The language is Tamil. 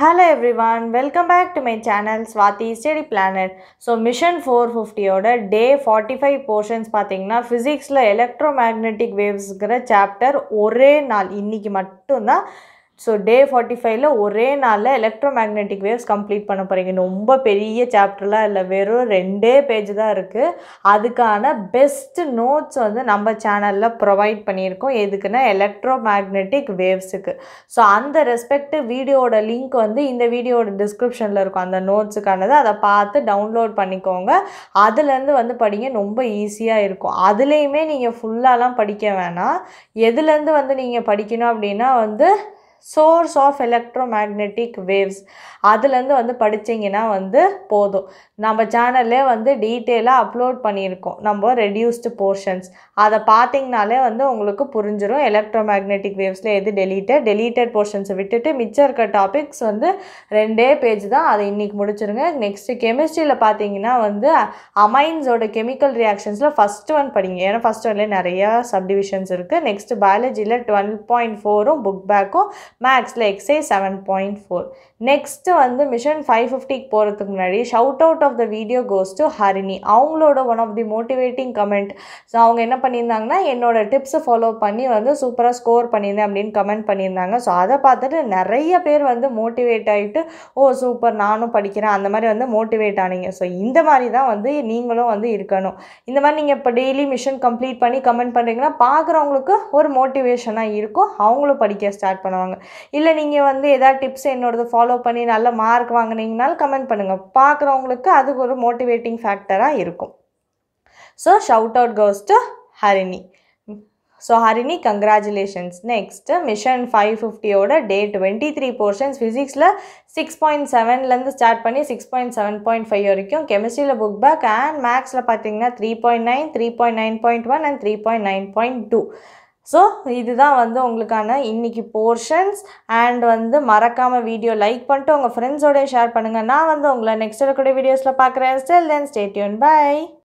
hello everyone welcome back to my channel Swathi study planet so mission four ஃபிஃப்டியோட டே ஃபார்ட்டி ஃபைவ் போர்ஷன்ஸ் பார்த்தீங்கன்னா ஃபிசிக்ஸில் எலக்ட்ரோ மேக்னெட்டிக் வேவ்ஸுங்கிற சாப்டர் ஒரே நாள் இன்றைக்கி மட்டும்தான் ஸோ டே ஃபார்ட்டி ஃபைவ்ல ஒரே நாளில் எலக்ட்ரோ மேக்னெட்டிக் வேவ்ஸ் கம்ப்ளீட் பண்ண போகிறீங்க ரொம்ப பெரிய சாப்டர்லாம் இல்லை வெறும் ரெண்டே பேஜ் தான் இருக்குது அதுக்கான பெஸ்ட்டு நோட்ஸ் வந்து நம்ம சேனலில் ப்ரொவைட் பண்ணியிருக்கோம் எதுக்குன்னா எலக்ட்ரோ மேக்னெட்டிக் வேவ்ஸுக்கு ஸோ அந்த ரெஸ்பெக்ட் வீடியோட லிங்க் வந்து இந்த வீடியோட டிஸ்கிரிப்ஷனில் இருக்கும் அந்த நோட்ஸுக்கானது அதை பார்த்து டவுன்லோட் பண்ணிக்கோங்க அதுலேருந்து வந்து படிங்க ரொம்ப ஈஸியாக இருக்கும் அதுலேயுமே நீங்கள் ஃபுல்லாலாம் படிக்க வேணாம் எதுலேருந்து வந்து நீங்கள் படிக்கணும் அப்படின்னா வந்து சோர்ஸ் ஆஃப் எலக்ட்ரோமேக்னெட்டிக் வேவ்ஸ் அதுலேருந்து வந்து படித்தீங்கன்னா வந்து போதும் நம்ம சேனல்லே வந்து டீட்டெயிலாக அப்லோட் பண்ணியிருக்கோம் நம்ம ரெடியூஸ்டு போர்ஷன்ஸ் அதை பார்த்திங்கனாலே வந்து உங்களுக்கு புரிஞ்சிடும் மேக்னெட்டிக் வேவ்ஸில் எது டெலீட்டட் டெலீட்டட் போர்ஷன்ஸை விட்டுட்டு மிச்சம் இருக்க டாபிக்ஸ் வந்து ரெண்டே பேஜ் தான் அதை இன்றைக்கி முடிச்சிருங்க நெக்ஸ்ட்டு கெமிஸ்ட்ரியில் பார்த்தீங்கன்னா வந்து அமைன்ஸோட கெமிக்கல் ரியாக்ஷன்ஸில் ஃபஸ்ட்டு ஒன் படிங்க ஏன்னா ஃபஸ்ட் ஒன்லேயே நிறையா சப்டிவிஷன்ஸ் இருக்குது நெக்ஸ்ட்டு பயாலஜியில் டுவெல் பாயிண்ட் ஃபோரும் புக் பேக்கும் மேக்ஸில் எக்ஸை செவன் பாயிண்ட் ஃபோர் நெக்ஸ்ட்டு வந்து மிஷன் ஃபைவ் ஃபிஃப்டிக்கு போகிறதுக்கு முன்னாடி shout out of the video goes to Harini அவங்களோட one of the motivating comment so அவங்க என்ன பண்ணியிருந்தாங்கன்னா என்னோட டிப்ஸை ஃபாலோ பண்ணி வந்து சூப்பராக ஸ்கோர் பண்ணியிருந்தேன் அப்படின்னு கமெண்ட் பண்ணியிருந்தாங்க ஸோ அதை பார்த்துட்டு நிறைய பேர் வந்து மோட்டிவேட் ஆகிட்டு ஓ சூப்பர் நானும் படிக்கிறேன் அந்த மாதிரி வந்து மோட்டிவேட் ஆனீங்க ஸோ இந்த மாதிரி தான் வந்து நீங்களும் வந்து இருக்கணும் இந்த மாதிரி நீங்கள் இப்போ டெய்லி மிஷன் கம்ப்ளீட் பண்ணி கமெண்ட் பண்ணுறீங்கன்னா பார்க்குறவங்களுக்கு ஒரு மோட்டிவேஷனாக இருக்கும் அவங்களும் படிக்க ஸ்டார்ட் பண்ணுவாங்க இல்லை நீங்கள் வந்து எதாவது டிப்ஸ் என்னோடது ஃபாலோ பண்ணி நல்ல மார்க் வாங்கினீங்கனாலும் கமெண்ட் பண்ணுங்கள் பார்க்குறவங்களுக்கு அது ஒரு மோட்டிவேட்டிங் ஃபேக்டராக இருக்கும் so shout out goes to Harini so Harini congratulations next mission five ஃபிஃப்டியோட டே டுவெண்ட்டி த்ரீ போர்ஷன்ஸ் ஃபிசிக்ஸில் சிக்ஸ் பாயிண்ட் செவன்லேருந்து ஸ்டார்ட் பண்ணி six point seven point five வரைக்கும் கெமிஸ்ட்ரியில் புக் பேக் அண்ட் மேக்ஸில் பார்த்தீங்கன்னா three point nine three point nine point one and three point nine point two so இதுதான் வந்து உங்களுக்கான இன்றைக்கி போர்ஷன்ஸ் அண்ட் வந்து மறக்காமல் வீடியோ லைக் பண்ணிட்டு உங்கள் ஃப்ரெண்ட்ஸோடய ஷேர் பண்ணுங்கள் நான் வந்து உங்களை நெக்ஸ்ட் இருக்கக்கூடிய வீடியோஸில் பார்க்குறேன் ஸ்டில் தென் ஸ்டேட்யூன் பாய்